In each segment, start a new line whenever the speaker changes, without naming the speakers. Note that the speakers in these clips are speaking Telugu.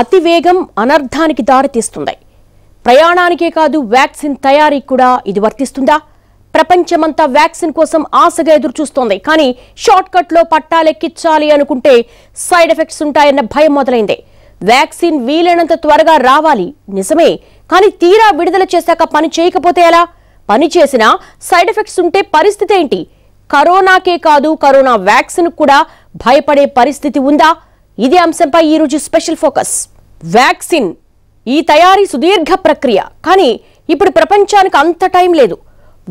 అతివేగం అనర్థానికి దారితీస్తుంది ప్రయాణానికే కాదు వ్యాక్సిన్ తయారీ కూడా ఇది వర్తిస్తుందా ప్రపంచమంతా వ్యాక్సిన్ కోసం ఆశగా ఎదురుచూస్తోంది కానీ షార్ట్ లో పట్టాలెక్కించాలి అనుకుంటే సైడ్ ఎఫెక్ట్స్ ఉంటాయన్న భయం మొదలైంది వ్యాక్సిన్ వీలైనంత త్వరగా రావాలి నిజమే కానీ తీరా విడుదల చేశాక పని చేయకపోతే ఎలా పని చేసినా సైడ్ ఎఫెక్ట్స్ ఉంటే పరిస్థితి ఏంటి కరోనాకే కాదు కరోనా వ్యాక్సిన్ కూడా భయపడే పరిస్థితి ఉందా ఇదే అంశంపై ఈరోజు స్పెషల్ ఫోకస్ వ్యాక్సిన్ ఈ తయారీ సుదీర్ఘ ప్రక్రియ కానీ ఇప్పుడు ప్రపంచానికి అంత టైం లేదు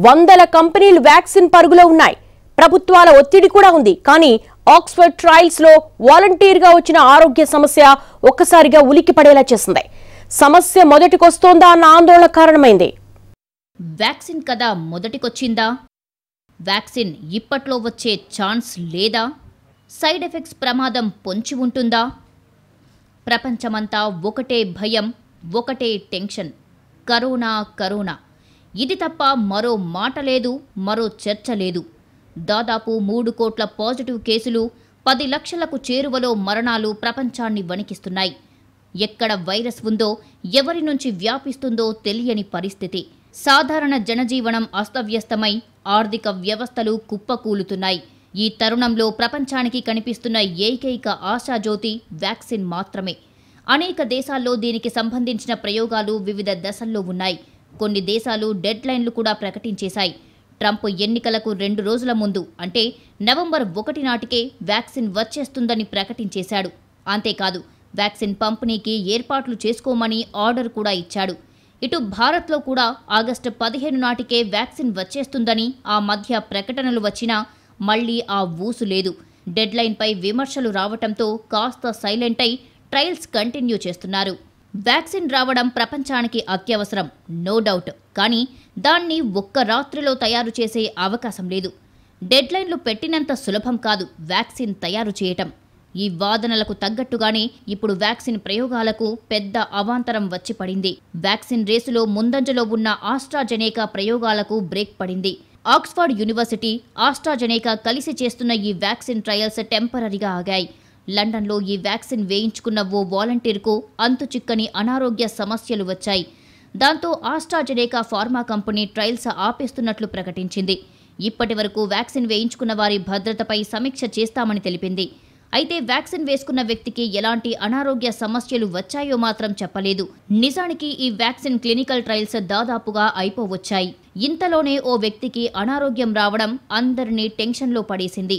వందల కంపెనీలు వ్యాక్సిన్ పరుగులో ఉన్నాయి ప్రభుత్వాల ఒత్తిడి కూడా ఉంది కానీ ఆక్స్ఫర్డ్ ట్రయల్స్ లో వాలంటీర్గా వచ్చిన ఆరోగ్య సమస్య ఒక్కసారిగా ఉలికి పడేలా చేసింది సమస్య మొదటికొస్తోందా అన్న ఆందోళన కారణమైంది
వ్యాక్సిన్ కదా మొదటికొచ్చిందా వ్యాక్సిన్ ఇప్పట్లో వచ్చే ఛాన్స్ లేదా సైడ్ ఎఫెక్ట్స్ ప్రమాదం పొంచి ఉంటుందా ప్రపంచమంతా ఒకటే భయం ఒకటే టెన్షన్ కరోనా కరోనా ఇది తప్ప మరో మాట లేదు మరో చర్చ లేదు దాదాపు మూడు కోట్ల పాజిటివ్ కేసులు పది లక్షలకు చేరువలో మరణాలు ప్రపంచాన్ని వణికిస్తున్నాయి ఎక్కడ వైరస్ ఉందో ఎవరి నుంచి వ్యాపిస్తుందో తెలియని పరిస్థితి సాధారణ జనజీవనం అస్తవ్యస్తమై ఆర్థిక వ్యవస్థలు కుప్పకూలుతున్నాయి ఈ తరుణంలో ప్రపంచానికి కనిపిస్తున్న ఏకైక ఆశాజ్యోతి వ్యాక్సిన్ మాత్రమే అనేక దేశాల్లో దీనికి సంబంధించిన ప్రయోగాలు వివిధ దశల్లో ఉన్నాయి కొన్ని దేశాలు డెడ్ లైన్లు కూడా ప్రకటించేశాయి ట్రంప్ ఎన్నికలకు రెండు రోజుల ముందు అంటే నవంబర్ ఒకటి నాటికే వ్యాక్సిన్ వచ్చేస్తుందని ప్రకటించేశాడు అంతేకాదు వ్యాక్సిన్ పంపిణీకి ఏర్పాట్లు చేసుకోమని ఆర్డర్ కూడా ఇచ్చాడు ఇటు భారత్లో కూడా ఆగస్టు పదిహేను నాటికే వ్యాక్సిన్ వచ్చేస్తుందని ఆ మధ్య ప్రకటనలు వచ్చినా మళ్లీ ఆ ఊసు లేదు డెడ్లైన్పై విమర్శలు రావటంతో కాస్త సైలెంట్ అయి ట్రయల్స్ కంటిన్యూ చేస్తున్నారు వ్యాక్సిన్ రావడం ప్రపంచానికి అత్యవసరం నో డౌట్ కానీ దాన్ని ఒక్క రాత్రిలో తయారు చేసే అవకాశం లేదు లైన్లు పెట్టినంత సులభం కాదు వ్యాక్సిన్ తయారు చేయటం ఈ వాదనలకు తగ్గట్టుగానే ఇప్పుడు వ్యాక్సిన్ ప్రయోగాలకు పెద్ద అవాంతరం వచ్చి పడింది వ్యాక్సిన్ రేసులో ముందంజలో ఉన్న ఆస్ట్రాజెనేకా ప్రయోగాలకు బ్రేక్ పడింది ఆక్స్ఫర్డ్ యూనివర్సిటీ ఆస్ట్రాజెనేకా కలిసి చేస్తున్న ఈ వ్యాక్సిన్ ట్రయల్స్ టెంపరీగా ఆగాయి లండన్లో ఈ వ్యాక్సిన్ వేయించుకున్న ఓ వాలంటీర్కు చిక్కని అనారోగ్య సమస్యలు వచ్చాయి దాంతో ఆస్ట్రాజెనేకా ఫార్మా కంపెనీ ట్రయల్స్ ఆపేస్తున్నట్లు ప్రకటించింది ఇప్పటి వరకు వ్యాక్సిన్ వేయించుకున్న వారి భద్రతపై సమీక్ష చేస్తామని తెలిపింది అయితే వ్యాక్సిన్ వేసుకున్న వ్యక్తికి ఎలాంటి అనారోగ్య సమస్యలు వచ్చాయో మాత్రం చెప్పలేదు నిజానికి ఈ వ్యాక్సిన్ క్లినికల్ ట్రయల్స్ దాదాపుగా అయిపోవచ్చాయి ఇంతలోనే ఓ వ్యక్తికి అనారోగ్యం రావడం అందరినీ టెన్షన్లో పడేసింది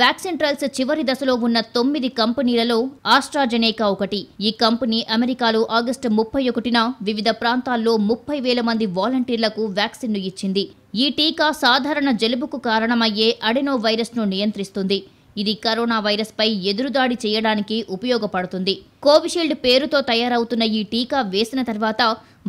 వ్యాక్సిన్ ట్రయల్స్ చివరి దశలో ఉన్న తొమ్మిది కంపెనీలలో ఆస్ట్రాజెనేకా ఒకటి ఈ కంపెనీ అమెరికాలో ఆగస్టు ముప్పై ఒకటిన వివిధ ప్రాంతాల్లో ముప్పై వేల మంది వాలంటీర్లకు వ్యాక్సిన్ను ఇచ్చింది ఈ టీకా సాధారణ జలుబుకు కారణమయ్యే అడెనో వైరస్ను నియంత్రిస్తుంది ఇది కరోనా వైరస్పై ఎదురుదాడి చేయడానికి ఉపయోగపడుతుంది కోవిషీల్డ్ పేరుతో తయారవుతున్న ఈ టీకా వేసిన తర్వాత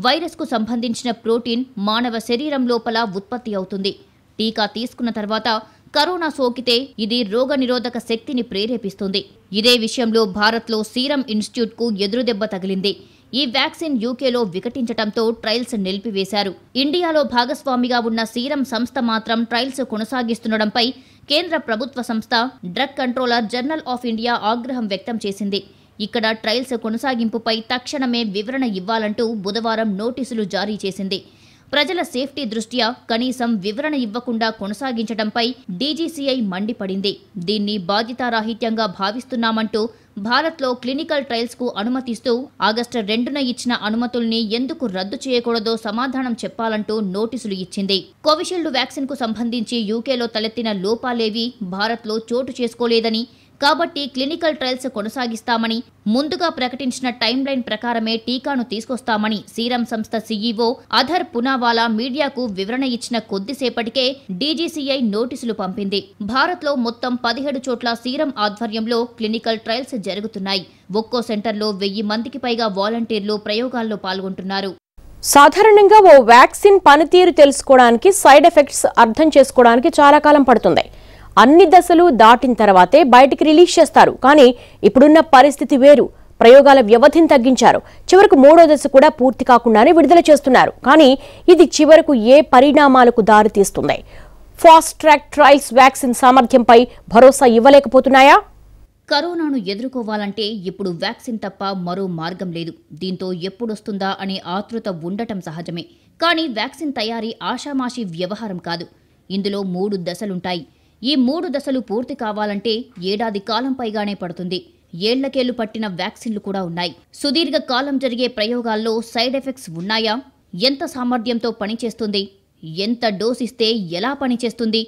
వైరస్కు సంబంధించిన ప్రోటీన్ మానవ శరీరం లోపల ఉత్పత్తి అవుతుంది టీకా తీసుకున్న తర్వాత కరోనా సోకితే ఇది రోగనిరోధక శక్తిని ప్రేరేపిస్తుంది ఇదే విషయంలో భారత్లో సీరం ఇన్స్టిట్యూట్కు ఎదురుదెబ్బ తగిలింది ఈ వ్యాక్సిన్ యూకేలో వికటించడంతో ట్రయల్స్ నిలిపివేశారు ఇండియాలో భాగస్వామిగా ఉన్న సీరం సంస్థ మాత్రం ట్రయల్స్ కొనసాగిస్తుండడంపై కేంద్ర ప్రభుత్వ సంస్థ drug controller general of India ఆగ్రహం వ్యక్తం చేసింది ఇక్కడ ట్రయల్స్ కొనసాగింపుపై తక్షణమే వివరణ ఇవ్వాలంటూ బుధవారం నోటీసులు జారీ చేసింది ప్రజల సేఫ్టీ దృష్ట్యా కనీసం వివరణ ఇవ్వకుండా కొనసాగించడంపై డీజీసీఐ మండిపడింది దీన్ని బాధ్యతారాహిత్యంగా భావిస్తున్నామంటూ భారత్లో క్లినికల్ ట్రయల్స్కు అనుమతిస్తూ ఆగస్టు రెండున ఇచ్చిన అనుమతుల్ని ఎందుకు రద్దు చేయకూడదో సమాధానం చెప్పాలంటూ నోటీసులు ఇచ్చింది కోవిషీల్డ్ వ్యాక్సిన్కు సంబంధించి యూకేలో తలెత్తిన లోపాలేవి భారత్లో చోటు చేసుకోలేదని కాబట్టి క్లినికల్ ట్రయల్స్ కొనసాగిస్తామని ముందుగా ప్రకటించిన టైం లైన్ ప్రకారమే టీకాను తీసుకొస్తామని సీరం సంస్థ సీఈఓ అధర్ పునావాలా మీడియాకు వివరణ ఇచ్చిన కొద్దిసేపటికే డీజీసీఐ నోటీసులు పంపింది భారత్లో మొత్తం పదిహేడు చోట్ల సీరం ఆధ్వర్యంలో క్లినికల్ ట్రయల్స్ జరుగుతున్నాయి ఒక్కో సెంటర్లో వెయ్యి మందికి పైగా వాలంటీర్లు ప్రయోగాల్లో పాల్గొంటున్నారు
సాధారణంగా ఓ వ్యాక్సిన్ పనితీరు తెలుసుకోవడానికి సైడ్ ఎఫెక్ట్స్ అర్థం చేసుకోవడానికి చాలా కాలం పడుతుంది అన్ని దశలు దాటిన తర్వాతే బయటికి రిలీజ్ చేస్తారు కానీ ఇప్పుడున్న పరిస్థితి వేరు ప్రయోగాల వ్యవధిని తగ్గించారు చివరకు మూడో దశ కూడా పూర్తి కాకుండానే విడుదల చేస్తున్నారు కానీ ఇది చివరకు ఏ పరిణామాలకు దారితీస్తుంది ఫాస్ట్ ట్రాక్ ట్రయల్స్ వ్యాక్సిన్ సామర్థ్యంపై భరోసా ఇవ్వలేకపోతున్నాయా
కరోనాను ఎదుర్కోవాలంటే ఇప్పుడు వ్యాక్సిన్ తప్ప మరో మార్గం లేదు దీంతో ఎప్పుడొస్తుందా అనే ఆతృత ఉండటం సహజమే కానీ వ్యాక్సిన్ తయారీ ఆషామాషి వ్యవహారం కాదు ఇందులో మూడు దశలుంటాయి ఈ మూడు దశలు పూర్తి కావాలంటే ఏడాది కాలం పైగానే పడుతుంది ఏళ్లకేళ్లు పట్టిన వ్యాక్సిన్లు కూడా ఉన్నాయి సుదీర్ఘ కాలం జరిగే ప్రయోగాల్లో సైడ్ ఎఫెక్ట్స్ ఉన్నాయా ఎంత సామర్థ్యంతో పనిచేస్తుంది ఎంత డోస్ ఇస్తే ఎలా పనిచేస్తుంది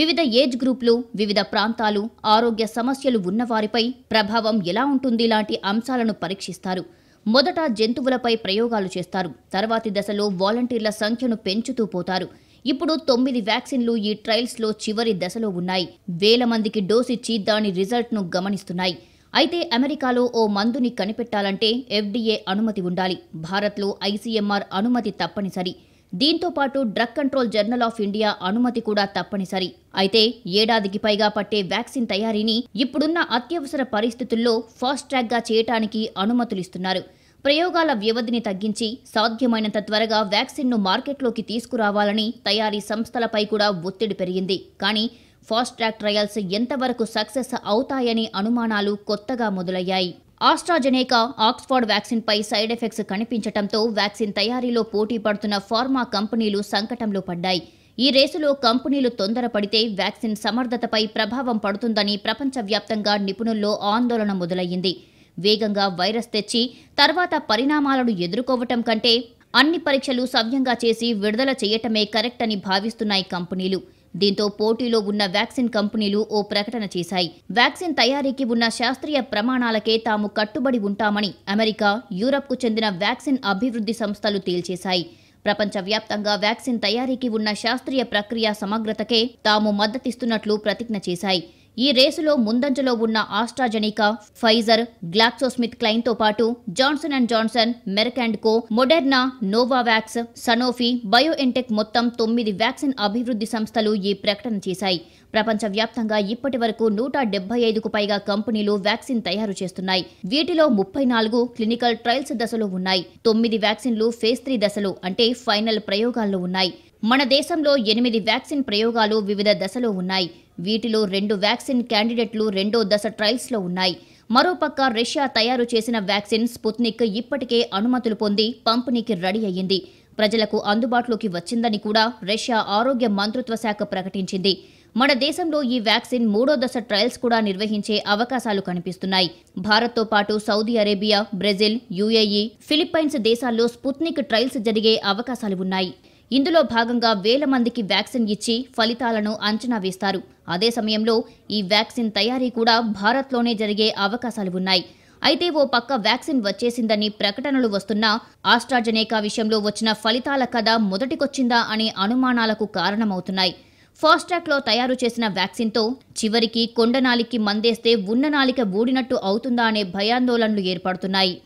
వివిధ ఏజ్ గ్రూప్లు వివిధ ప్రాంతాలు ఆరోగ్య సమస్యలు ఉన్నవారిపై ప్రభావం ఎలా ఉంటుంది లాంటి అంశాలను పరీక్షిస్తారు మొదట జంతువులపై ప్రయోగాలు చేస్తారు తర్వాతి దశలో వాలంటీర్ల సంఖ్యను పెంచుతూ పోతారు ఇప్పుడు తొమ్మిది వ్యాక్సిన్లు ఈ లో చివరి దశలో ఉన్నాయి వేల మందికి డోస్ ఇచ్చి దాని రిజల్ట్ను గమనిస్తున్నాయి అయితే అమెరికాలో ఓ మందుని కనిపెట్టాలంటే ఎఫ్డీఏ అనుమతి ఉండాలి భారత్లో ఐసీఎంఆర్ అనుమతి తప్పనిసరి దీంతో పాటు drug control general of India అనుమతి కూడా తప్పనిసరి అయితే ఏడాదికి పైగా పట్టే వ్యాక్సిన్ తయారీని ఇప్పుడున్న అత్యవసర పరిస్థితుల్లో ఫాస్ట్ ట్రాక్గా చేయటానికి అనుమతులిస్తున్నారు ప్రయోగాల వ్యవధిని తగ్గించి సాధ్యమైనంత త్వరగా వ్యాక్సిన్ను మార్కెట్లోకి తీసుకురావాలని తయారీ సంస్థలపై కూడా ఒత్తిడి పెరిగింది కానీ ఫాస్ట్ ట్రాక్ ట్రయల్స్ ఎంతవరకు సక్సెస్ అవుతాయని అనుమానాలు కొత్తగా మొదలయ్యాయి ఆస్ట్రాజెనేకా ఆక్స్ఫర్డ్ వ్యాక్సిన్పై సైడ్ ఎఫెక్ట్స్ కనిపించడంతో వ్యాక్సిన్ తయారీలో పోటీ పడుతున్న ఫార్మా కంపెనీలు సంకటంలో పడ్డాయి ఈ రేసులో కంపెనీలు తొందరపడితే వ్యాక్సిన్ సమర్థతపై ప్రభావం పడుతుందని ప్రపంచవ్యాప్తంగా నిపుణుల్లో ఆందోళన మొదలయ్యింది వేగంగా వైరస్ తెచ్చి తర్వాత పరిణామాలను ఎదుర్కోవటం కంటే అన్ని పరీక్షలు సవ్యంగా చేసి విడుదల చేయటమే కరెక్ట్ అని భావిస్తున్నాయి కంపెనీలు దీంతో పోటీలో ఉన్న వ్యాక్సిన్ కంపెనీలు ఓ ప్రకటన చేశాయి వ్యాక్సిన్ తయారీకి ఉన్న శాస్త్రీయ ప్రమాణాలకే తాము కట్టుబడి ఉంటామని అమెరికా యూరప్కు చెందిన వ్యాక్సిన్ అభివృద్ధి సంస్థలు తేల్చేశాయి ప్రపంచవ్యాప్తంగా వ్యాక్సిన్ తయారీకి ఉన్న శాస్త్రీయ ప్రక్రియ సమగ్రతకే తాము మద్దతిస్తున్నట్లు ప్రతిజ్ఞ చేశాయి ఈ రేసులో ముందంజలో ఉన్న ఆస్ట్రాజెనికా ఫైజర్ గ్లాక్సోస్మిత్ క్లైన్ తో పాటు Johnson and Johnson Merck and Co Moderna Novavax Sanofi BioNTech మొత్తం తొమ్మిది వ్యాక్సిన్ అభివృద్ధి సంస్థలు ఈ ప్రకటన చేశాయి ప్రపంచవ్యాప్తంగా ఇప్పటి వరకు నూట డెబ్బై ఐదుకు పైగా కంపెనీలు వ్యాక్సిన్ తయారు చేస్తున్నాయి వీటిలో ముప్పై నాలుగు క్లినికల్ ట్రయల్స్ దశలో ఉన్నాయి తొమ్మిది వ్యాక్సిన్లు ఫేజ్ త్రీ దశలు అంటే ఫైనల్ ప్రయోగాల్లో ఉన్నాయి మన దేశంలో ఎనిమిది వ్యాక్సిన్ ప్రయోగాలు వివిధ దశలో ఉన్నాయి వీటిలో రెండు వ్యాక్సిన్ క్యాండిడేట్లు రెండో దశ ట్రయల్స్లో ఉన్నాయి మరోపక్క రష్యా తయారు చేసిన వ్యాక్సిన్ స్పుత్నిక్ ఇప్పటికే అనుమతులు పొంది పంపిణీకి రెడీ అయ్యింది ప్రజలకు అందుబాటులోకి వచ్చిందని కూడా రష్యా ఆరోగ్య మంత్రిత్వ శాఖ ప్రకటించింది మన దేశంలో ఈ వ్యాక్సిన్ మూడో దశ ట్రయల్స్ కూడా నిర్వహించే అవకాశాలు కనిపిస్తున్నాయి భారత్తో పాటు Saudi Arabia Brazil UAE Philippines దేశాల్లో స్పుత్నిక్ ట్రయల్స్ జరిగే అవకాశాలు ఉన్నాయి ఇందులో భాగంగా వేల మందికి వ్యాక్సిన్ ఇచ్చి ఫలితాలను అంచనా వేస్తారు అదే సమయంలో ఈ వ్యాక్సిన్ తయారీ కూడా భారత్లోనే జరిగే అవకాశాలు ఉన్నాయి అయితే ఓ పక్క వ్యాక్సిన్ వచ్చేసిందని ప్రకటనలు వస్తున్నా ఆస్ట్రాజెనేకా విషయంలో వచ్చిన ఫలితాల కథ మొదటికొచ్చిందా అనే అనుమానాలకు కారణమవుతున్నాయి ఫాస్ట్రాక్లో తయారు చేసిన వ్యాక్సిన్తో చివరికి కొండనాలికి మందేస్తే ఉన్న నాలిక ఊడినట్టు అవుతుందా అనే భయాందోళనలు ఏర్పడుతున్నాయి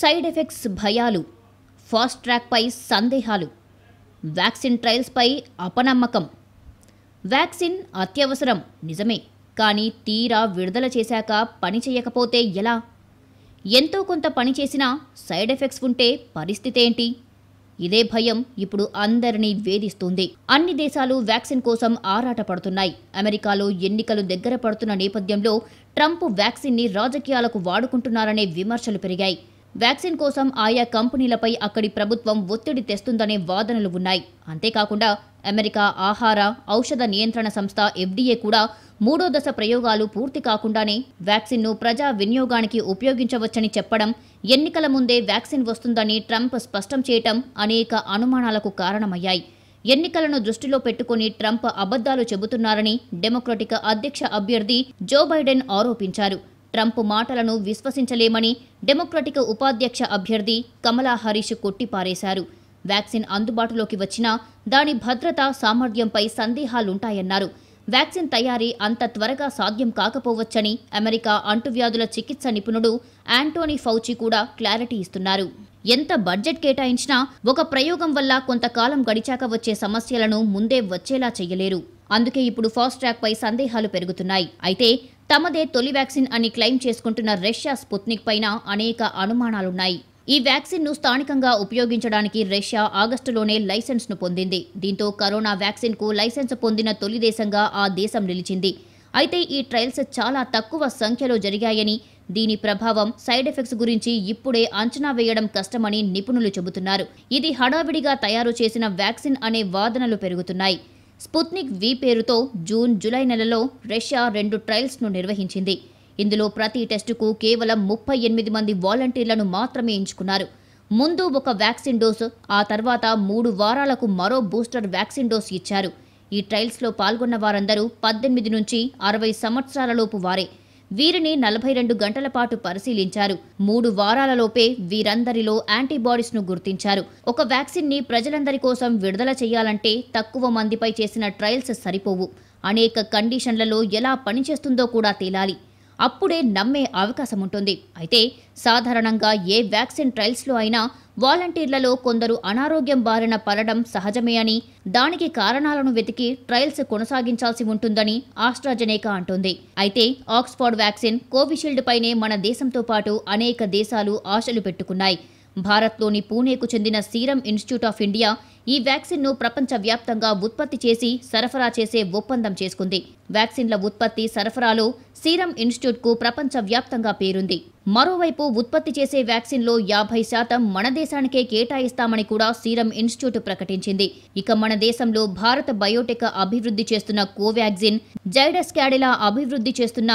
సైడ్ ఎఫెక్ట్స్ భయాలు ఫాస్ట్ ట్రాక్పై సందేహాలు వ్యాక్సిన్ ట్రయల్స్పై అపనమ్మకం వ్యాక్సిన్ అత్యవసరం నిజమే కానీ తీరా విడుదల చేశాక పని చేయకపోతే ఎలా ఎంతో కొంత పని చేసినా సైడ్ ఎఫెక్ట్స్ ఉంటే పరిస్థితి ఏంటి ఇదే భయం ఇప్పుడు అందరినీ వేధిస్తుంది అన్ని దేశాలు వ్యాక్సిన్ కోసం ఆరాటపడుతున్నాయి అమెరికాలో ఎన్నికలు దగ్గర పడుతున్న నేపథ్యంలో ట్రంప్ వ్యాక్సిన్ని రాజకీయాలకు వాడుకుంటున్నారనే విమర్శలు పెరిగాయి వ్యాక్సిన్ కోసం ఆయా కంపెనీలపై అక్కడి ప్రభుత్వం ఒత్తిడి తెస్తుందనే వాదనలు ఉన్నాయి అంతేకాకుండా అమెరికా ఆహార ఔషధ నియంత్రణ సంస్థ ఎఫ్డీఏ కూడా మూడో దశ ప్రయోగాలు పూర్తి కాకుండానే వ్యాక్సిన్ను ప్రజా వినియోగానికి ఉపయోగించవచ్చని చెప్పడం ఎన్నికల ముందే వ్యాక్సిన్ వస్తుందని ట్రంప్ స్పష్టం చేయటం అనేక అనుమానాలకు కారణమయ్యాయి ఎన్నికలను దృష్టిలో పెట్టుకుని ట్రంప్ అబద్ధాలు చెబుతున్నారని డెమోక్రటిక్ అధ్యక్ష అభ్యర్థి జో బైడెన్ ఆరోపించారు ట్రంప్ మాటలను విశ్వసించలేమని డెమోక్రటిక్ ఉపాధ్యక్ష అభ్యర్థి కమలా హరీష్ కొట్టిపారేశారు వ్యాక్సిన్ అందుబాటులోకి వచ్చినా దాని భద్రత సామర్థ్యంపై సందేహాలుంటాయన్నారు వ్యాక్సిన్ తయారీ అంత త్వరగా సాధ్యం కాకపోవచ్చని అమెరికా అంటువ్యాధుల చికిత్స నిపుణుడు యాంటోనీ ఫౌచి కూడా క్లారిటీ ఇస్తున్నారు ఎంత బడ్జెట్ కేటాయించినా ఒక ప్రయోగం వల్ల కొంతకాలం గడిచాక వచ్చే సమస్యలను ముందే వచ్చేలా చేయలేరు అందుకే ఇప్పుడు ఫాస్ట్ ట్రాక్ పై సందేహాలు పెరుగుతున్నాయి అయితే తమదే తొలి వ్యాక్సిన్ అని క్లెయిమ్ చేసుకుంటున్న రష్యా స్పుత్నిక్ పైన అనేక అనుమానాలున్నాయి ఈ వ్యాక్సిన్ను స్థానికంగా ఉపయోగించడానికి రష్యా ఆగస్టులోనే లైసెన్స్ను పొందింది దీంతో కరోనా వ్యాక్సిన్కు లైసెన్స్ పొందిన తొలి దేశంగా ఆ దేశం నిలిచింది అయితే ఈ ట్రయల్స్ చాలా తక్కువ సంఖ్యలో జరిగాయని దీని ప్రభావం సైడ్ ఎఫెక్ట్స్ గురించి ఇప్పుడే అంచనా వేయడం కష్టమని నిపుణులు చెబుతున్నారు ఇది హడావిడిగా తయారు చేసిన వ్యాక్సిన్ అనే వాదనలు పెరుగుతున్నాయి స్పుత్నిక్ వి పేరుతో జూన్ జూలై నెలలో రష్యా రెండు ట్రయల్స్ను నిర్వహించింది ఇందులో ప్రతి టెస్టుకు కేవలం ముప్పై ఎనిమిది మంది వాలంటీర్లను మాత్రమే ఎంచుకున్నారు ముందు ఒక వ్యాక్సిన్ డోసు ఆ తర్వాత మూడు వారాలకు మరో బూస్టర్ వ్యాక్సిన్ డోస్ ఇచ్చారు ఈ ట్రయల్స్లో పాల్గొన్న వారందరూ పద్దెనిమిది నుంచి అరవై సంవత్సరాలలోపు వారే వీరిని నలభై రెండు గంటల పాటు పరిశీలించారు మూడు వారాలలోపే వీరందరిలో యాంటీబాడీస్ ను గుర్తించారు ఒక వ్యాక్సిన్ ని ప్రజలందరి కోసం విడుదల చేయాలంటే తక్కువ మందిపై చేసిన ట్రయల్స్ సరిపోవు అనేక కండిషన్లలో ఎలా పనిచేస్తుందో కూడా తేలాలి అప్పుడే నమ్మే అవకాశం ఉంటుంది అయితే సాధారణంగా ఏ వ్యాక్సిన్ ట్రయల్స్లో అయినా వాలంటీర్లలో కొందరు అనారోగ్యం బారిన పడడం సహజమే అని దానికి కారణాలను వెతికి ట్రయల్స్ కొనసాగించాల్సి ఉంటుందని ఆస్ట్రాజెనేకా అంటుంది అయితే ఆక్స్ఫర్డ్ వ్యాక్సిన్ కోవిషీల్డ్ పైనే మన దేశంతో పాటు అనేక దేశాలు ఆశలు పెట్టుకున్నాయి భారత్లోని పూణేకు చెందిన సీరం ఇన్స్టిట్యూట్ ఆఫ్ ఇండియా ఈ వ్యాక్సిన్ను ప్రపంచవ్యాప్తంగా ఉత్పత్తి చేసి సరఫరా చేసే ఒప్పందం చేసుకుంది వ్యాక్సిన్ల ఉత్పత్తి సరఫరాలో సీరం ఇన్స్టిట్యూట్కు ప్రపంచవ్యాప్తంగా పేరుంది మరోవైపు ఉత్పత్తి చేసే వ్యాక్సిన్లో యాభై శాతం మన దేశానికే కేటాయిస్తామని కూడా సీరం ఇన్స్టిట్యూట్ ప్రకటించింది ఇక మన దేశంలో భారత బయోటెక్ అభివృద్ధి చేస్తున్న కోవాక్సిన్ జైడస్ క్యాడిలా అభివృద్ధి చేస్తున్న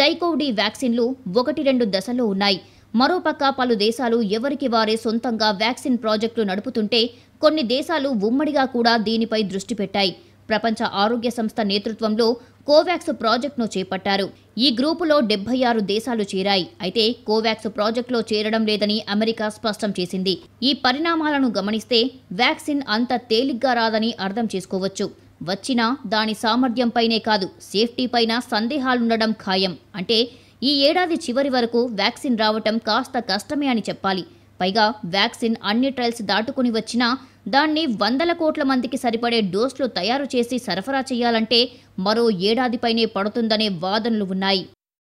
జైకోవ్ డి వ్యాక్సిన్లు ఒకటి రెండు దశల్లో ఉన్నాయి మరోపక్క పలు దేశాలు ఎవరికి వారే సొంతంగా వ్యాక్సిన్ ప్రాజెక్టులు నడుపుతుంటే కొన్ని దేశాలు ఉమ్మడిగా కూడా దీనిపై దృష్టి పెట్టాయి ప్రపంచ ఆరోగ్య సంస్థ నేతృత్వంలో కోవాక్స్ ప్రాజెక్టును చేపట్టారు ఈ గ్రూపులో డెబ్బై ఆరు దేశాలు చేరాయి అయితే కోవాక్స్ ప్రాజెక్టులో చేరడం లేదని అమెరికా స్పష్టం చేసింది ఈ పరిణామాలను గమనిస్తే వ్యాక్సిన్ అంత తేలిగ్గా రాదని అర్థం చేసుకోవచ్చు వచ్చినా దాని సామర్థ్యంపైనే కాదు సేఫ్టీపైన సందేహాలుండడం ఖాయం అంటే ఈ ఏడాది చివరి వరకు వ్యాక్సిన్ రావటం కాస్త కష్టమే అని చెప్పాలి పైగా వ్యాక్సిన్ అన్ని ట్రయల్స్ దాటుకుని వచ్చినా దాన్ని వందల కోట్ల మందికి సరిపడే డోస్లు తయారు చేసి సరఫరా చేయాలంటే మరో ఏడాదిపైనే పడుతుందనే వాదనలు ఉన్నాయి